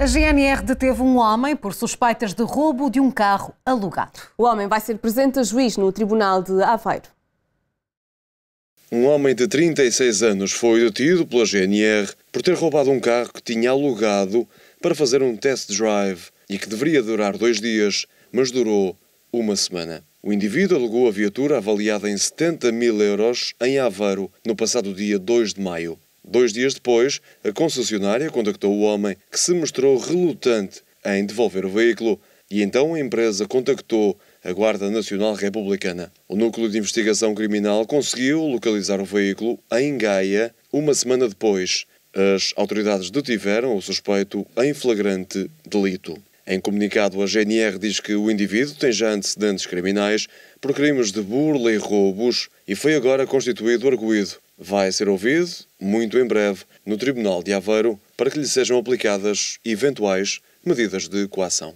A GNR deteve um homem por suspeitas de roubo de um carro alugado. O homem vai ser presente a juiz no Tribunal de Aveiro. Um homem de 36 anos foi detido pela GNR por ter roubado um carro que tinha alugado para fazer um test drive e que deveria durar dois dias, mas durou uma semana. O indivíduo alugou a viatura avaliada em 70 mil euros em Aveiro no passado dia 2 de maio. Dois dias depois, a concessionária contactou o homem, que se mostrou relutante em devolver o veículo, e então a empresa contactou a Guarda Nacional Republicana. O Núcleo de Investigação Criminal conseguiu localizar o veículo em Gaia uma semana depois. As autoridades detiveram o suspeito em flagrante delito. Em comunicado, a GNR diz que o indivíduo tem já antecedentes criminais por crimes de burla e roubos e foi agora constituído arguído. Vai ser ouvido, muito em breve, no Tribunal de Aveiro para que lhe sejam aplicadas eventuais medidas de coação.